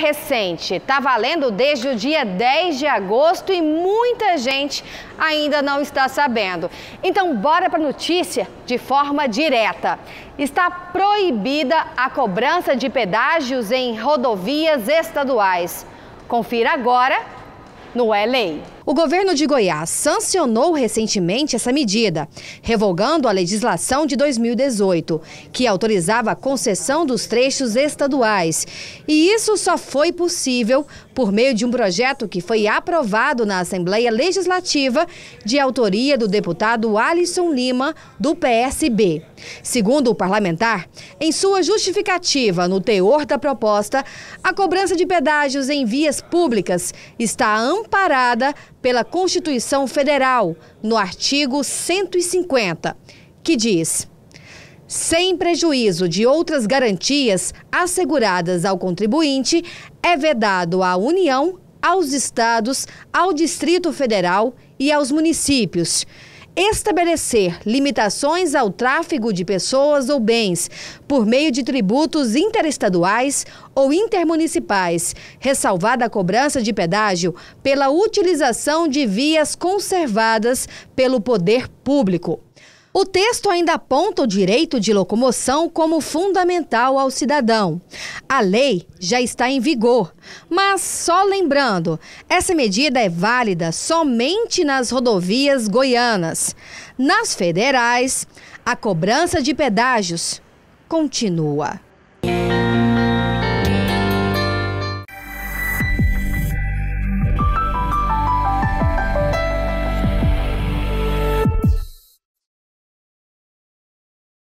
recente, está valendo desde o dia 10 de agosto e muita gente ainda não está sabendo. Então, bora para a notícia de forma direta. Está proibida a cobrança de pedágios em rodovias estaduais. Confira agora no É Lei. O governo de Goiás sancionou recentemente essa medida, revogando a legislação de 2018, que autorizava a concessão dos trechos estaduais. E isso só foi possível por meio de um projeto que foi aprovado na Assembleia Legislativa de autoria do deputado Alisson Lima, do PSB. Segundo o parlamentar, em sua justificativa no teor da proposta, a cobrança de pedágios em vias públicas está amparada pela Constituição Federal, no artigo 150, que diz: sem prejuízo de outras garantias asseguradas ao contribuinte, é vedado à União, aos estados, ao Distrito Federal e aos municípios estabelecer limitações ao tráfego de pessoas ou bens por meio de tributos interestaduais ou intermunicipais, ressalvada a cobrança de pedágio pela utilização de vias conservadas pelo poder público. O texto ainda aponta o direito de locomoção como fundamental ao cidadão. A lei já está em vigor, mas só lembrando, essa medida é válida somente nas rodovias goianas. Nas federais, a cobrança de pedágios continua.